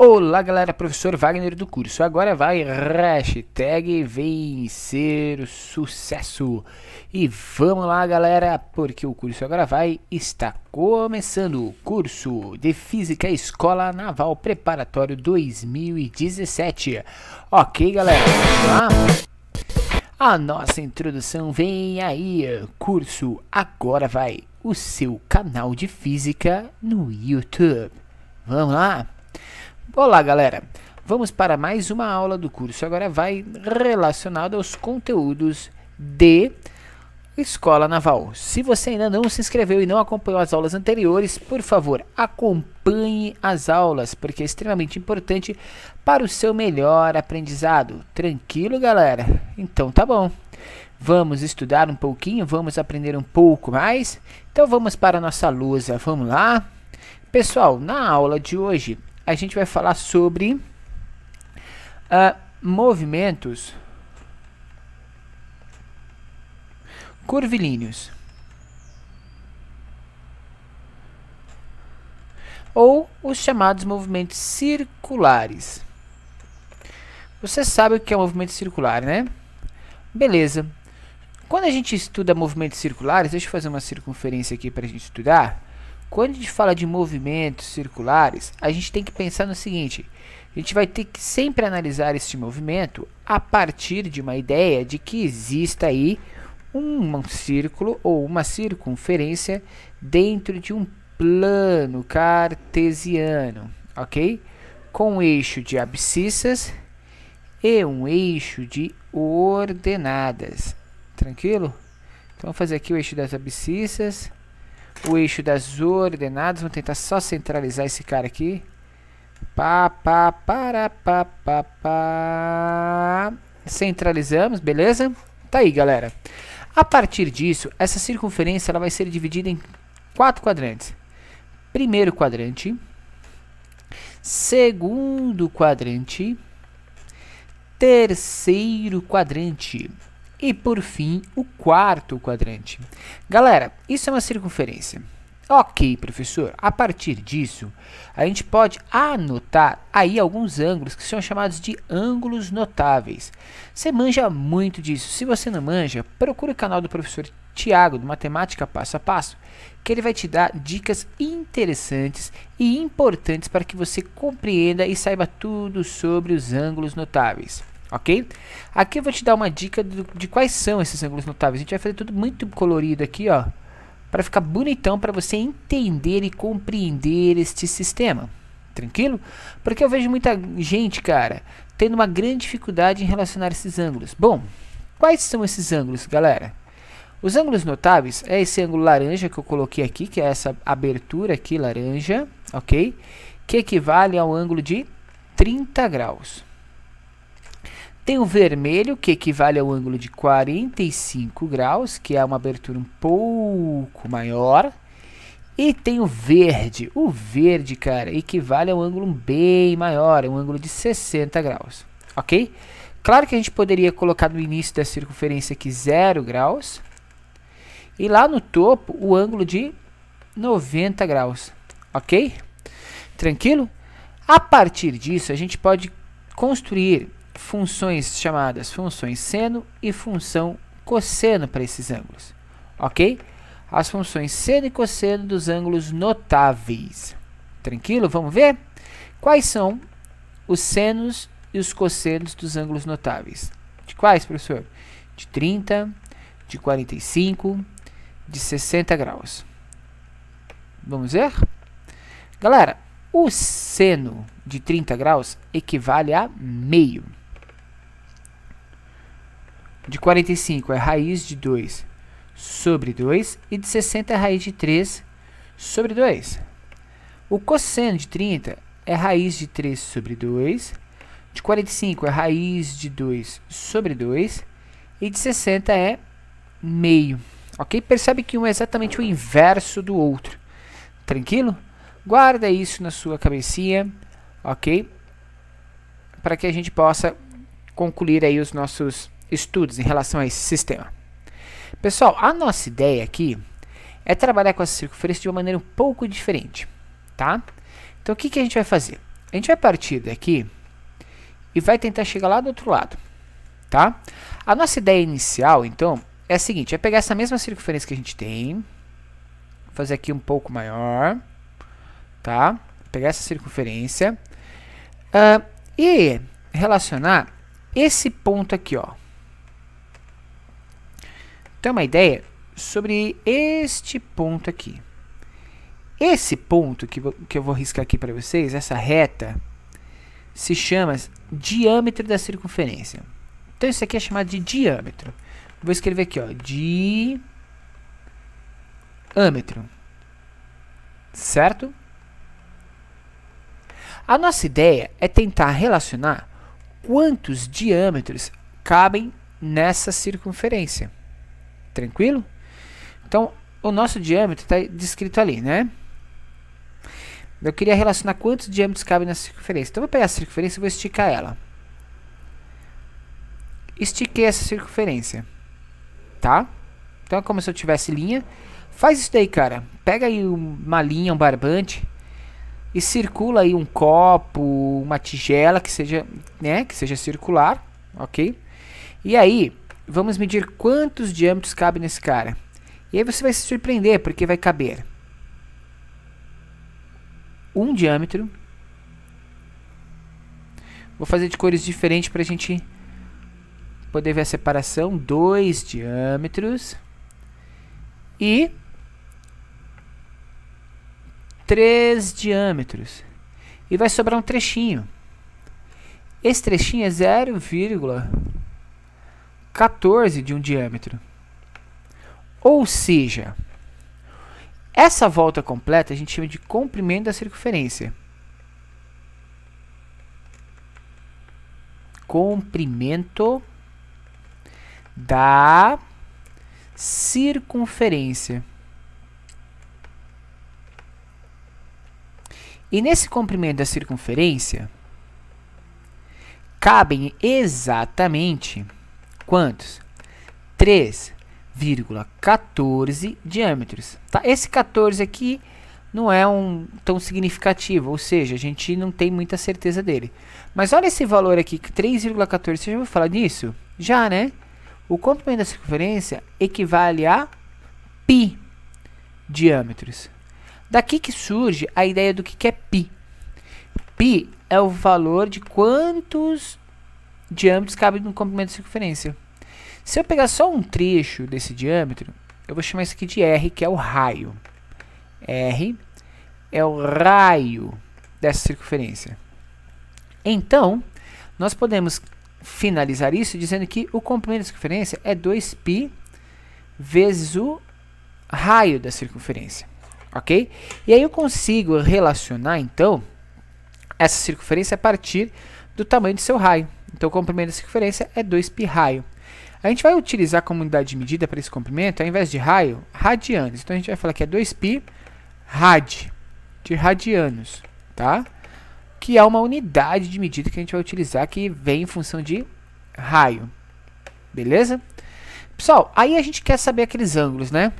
Olá galera, professor Wagner do curso. Agora vai hashtag vencer sucesso. E vamos lá galera, porque o curso agora vai está começando o curso de Física Escola Naval Preparatório 2017. Ok galera, vamos lá? A nossa introdução vem aí, curso agora vai, o seu canal de física no YouTube. Vamos lá? Olá, galera! Vamos para mais uma aula do curso. Agora vai relacionado aos conteúdos de Escola Naval. Se você ainda não se inscreveu e não acompanhou as aulas anteriores, por favor, acompanhe as aulas, porque é extremamente importante para o seu melhor aprendizado. Tranquilo, galera? Então tá bom. Vamos estudar um pouquinho, vamos aprender um pouco mais. Então vamos para a nossa lousa, vamos lá? Pessoal, na aula de hoje a gente vai falar sobre uh, movimentos curvilíneos. Ou os chamados movimentos circulares. Você sabe o que é movimento circular, né? Beleza. Quando a gente estuda movimentos circulares, deixa eu fazer uma circunferência aqui para a gente estudar. Quando a gente fala de movimentos circulares, a gente tem que pensar no seguinte: a gente vai ter que sempre analisar este movimento a partir de uma ideia de que exista aí um círculo ou uma circunferência dentro de um plano cartesiano, ok? Com um eixo de abscissas e um eixo de ordenadas, tranquilo? Então, vou fazer aqui o eixo das abscissas o eixo das ordenadas. Vamos tentar só centralizar esse cara aqui. Pá, pá, para, pá, pá, pá. Centralizamos, beleza? Tá aí, galera. A partir disso, essa circunferência ela vai ser dividida em quatro quadrantes. Primeiro quadrante, segundo quadrante, terceiro quadrante. E por fim, o quarto quadrante. Galera, isso é uma circunferência. Ok, professor, a partir disso, a gente pode anotar aí alguns ângulos que são chamados de ângulos notáveis. Você manja muito disso. Se você não manja, procure o canal do professor Tiago, do Matemática Passo a Passo, que ele vai te dar dicas interessantes e importantes para que você compreenda e saiba tudo sobre os ângulos notáveis ok? Aqui eu vou te dar uma dica do, de quais são esses ângulos notáveis. A gente vai fazer tudo muito colorido aqui, ó, para ficar bonitão, para você entender e compreender este sistema, tranquilo? Porque eu vejo muita gente, cara, tendo uma grande dificuldade em relacionar esses ângulos. Bom, quais são esses ângulos, galera? Os ângulos notáveis é esse ângulo laranja que eu coloquei aqui, que é essa abertura aqui laranja, ok? Que equivale ao ângulo de 30 graus. Tem o vermelho, que equivale ao ângulo de 45 graus, que é uma abertura um pouco maior. E tem o verde. O verde, cara, equivale a um ângulo bem maior, um ângulo de 60 graus, ok? Claro que a gente poderia colocar no início da circunferência aqui 0 graus. E lá no topo, o ângulo de 90 graus, ok? Tranquilo? A partir disso, a gente pode construir funções chamadas funções seno e função cosseno para esses ângulos, ok? As funções seno e cosseno dos ângulos notáveis. Tranquilo? Vamos ver? Quais são os senos e os cossenos dos ângulos notáveis? De quais, professor? De 30, de 45, de 60 graus. Vamos ver? Galera, o seno de 30 graus equivale a meio. De 45 é raiz de 2 sobre 2 e de 60 é raiz de 3 sobre 2. O cosseno de 30 é raiz de 3 sobre 2, de 45 é raiz de 2 sobre 2 e de 60 é meio. Ok? Percebe que um é exatamente o inverso do outro. Tranquilo? Guarda isso na sua cabecinha, ok? Para que a gente possa concluir aí os nossos estudos em relação a esse sistema. Pessoal, a nossa ideia aqui é trabalhar com a circunferência de uma maneira um pouco diferente, tá? Então, o que, que a gente vai fazer? A gente vai partir daqui e vai tentar chegar lá do outro lado, tá? A nossa ideia inicial, então, é a seguinte, é pegar essa mesma circunferência que a gente tem, fazer aqui um pouco maior, tá? Pegar essa circunferência uh, e relacionar esse ponto aqui, ó, ter uma ideia sobre este ponto aqui. Esse ponto que, que eu vou riscar aqui para vocês, essa reta, se chama diâmetro da circunferência. Então isso aqui é chamado de diâmetro. Vou escrever aqui, ó, diâmetro. Certo? A nossa ideia é tentar relacionar quantos diâmetros cabem nessa circunferência. Tranquilo? Então, o nosso diâmetro está descrito ali, né? Eu queria relacionar quantos diâmetros cabem na circunferência. Então, eu vou pegar a circunferência e vou esticar ela. Estiquei essa circunferência, tá? Então, é como se eu tivesse linha. Faz isso daí, cara. Pega aí uma linha, um barbante e circula aí um copo, uma tigela que seja, né, que seja circular, ok? E aí, Vamos medir quantos diâmetros cabe nesse cara. E aí você vai se surpreender, porque vai caber um diâmetro. Vou fazer de cores diferentes para a gente poder ver a separação. Dois diâmetros. E três diâmetros. E vai sobrar um trechinho. Esse trechinho é 0, 14 de um diâmetro. Ou seja, essa volta completa a gente chama de comprimento da circunferência. Comprimento da circunferência. E nesse comprimento da circunferência, cabem exatamente quantos? 3,14 diâmetros. Tá? Esse 14 aqui não é um tão significativo, ou seja, a gente não tem muita certeza dele. Mas olha esse valor aqui, 3,14, você já ouviu falar disso? Já, né? O comprimento da circunferência equivale a π diâmetros. Daqui que surge a ideia do que é π. π é o valor de quantos diâmetros cabem no comprimento de circunferência. Se eu pegar só um trecho desse diâmetro, eu vou chamar isso aqui de R, que é o raio. R é o raio dessa circunferência. Então, nós podemos finalizar isso dizendo que o comprimento de circunferência é 2π vezes o raio da circunferência, ok? E aí eu consigo relacionar, então, essa circunferência a partir do tamanho do seu raio. Então o comprimento da circunferência é 2π raio. A gente vai utilizar como unidade de medida para esse comprimento, ao invés de raio, radianos. Então a gente vai falar que é 2π rad, de radianos, tá? Que é uma unidade de medida que a gente vai utilizar que vem em função de raio. Beleza? Pessoal, aí a gente quer saber aqueles ângulos, né?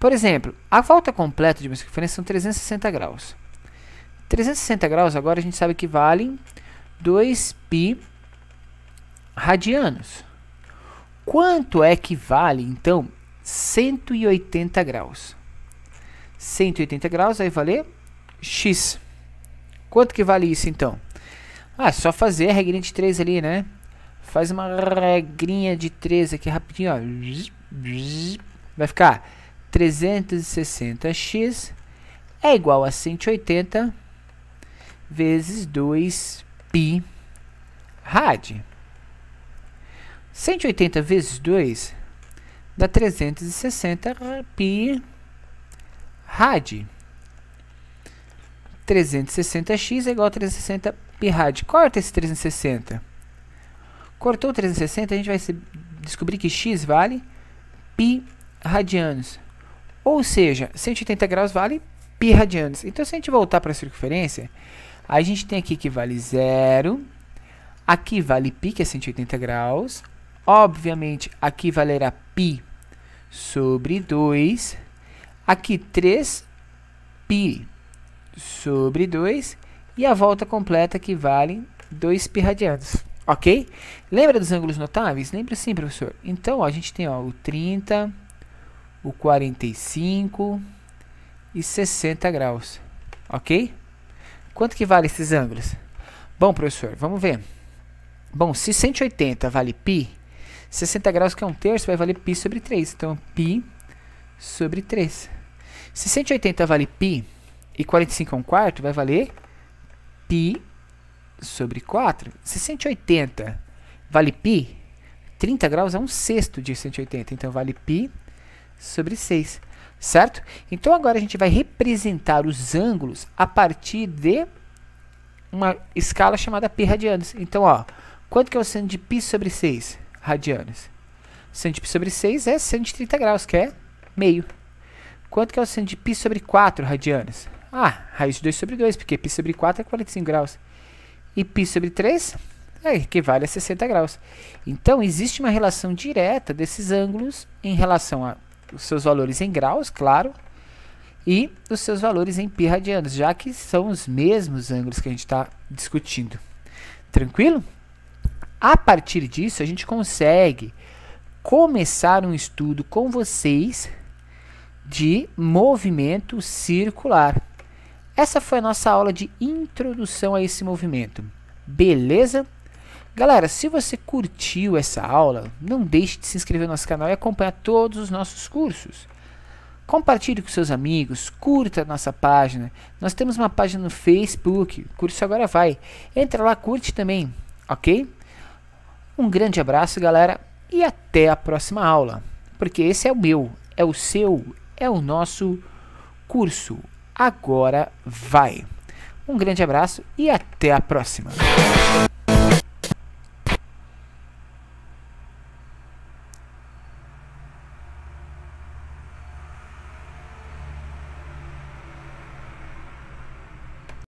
Por exemplo, a volta completa de uma circunferência são 360 graus. 360 graus agora a gente sabe que valem 2π radianos. Quanto é que vale, então, 180 graus? 180 graus vai valer x. Quanto que vale isso, então? Ah, só fazer a regrinha de 3 ali, né? Faz uma regrinha de 3 aqui rapidinho, ó. Vai ficar 360x é igual a 180 vezes 2π rádio. 180 vezes 2 dá 360 pi rad. 360x é igual a 360 pi rad. Corta esse 360. Cortou 360, a gente vai descobrir que x vale pi radianos. Ou seja, 180 graus vale pi radianos. Então, se a gente voltar para a circunferência, a gente tem aqui que vale zero, aqui vale pi, que é 180 graus, Obviamente, aqui valerá π sobre 2. Aqui 3π sobre 2. E a volta completa que vale 2π radianos. Ok? Lembra dos ângulos notáveis? Lembra sim, professor. Então, ó, a gente tem ó, o 30, o 45 e 60 graus. Ok? Quanto que vale esses ângulos? Bom, professor, vamos ver. Bom, se 180 vale π, 60 graus, que é um terço, vai valer π sobre 3. Então, π sobre 3. Se 180 vale π e 45 é um quarto, vai valer π sobre 4. Se 180 vale π, 30 graus é um sexto de 180, então vale π sobre 6, certo? Então agora a gente vai representar os ângulos a partir de uma escala chamada π radianos. Então, ó, quanto que é o seno de π sobre 6? radianos. 100 de π sobre 6 é 130 graus, que é meio. Quanto que é o seno de π sobre 4 radianos? Ah, raiz de 2 sobre 2, porque π sobre 4 é 45 graus. E π sobre 3 é, equivale a 60 graus. Então, existe uma relação direta desses ângulos em relação aos seus valores em graus, claro, e os seus valores em π radianos, já que são os mesmos ângulos que a gente está discutindo. Tranquilo? A partir disso, a gente consegue começar um estudo com vocês de movimento circular. Essa foi a nossa aula de introdução a esse movimento. Beleza? Galera, se você curtiu essa aula, não deixe de se inscrever no nosso canal e acompanhar todos os nossos cursos. Compartilhe com seus amigos, curta a nossa página. Nós temos uma página no Facebook, curso agora vai. Entra lá, curte também, ok? Um grande abraço, galera, e até a próxima aula, porque esse é o meu, é o seu, é o nosso curso. Agora vai. Um grande abraço e até a próxima.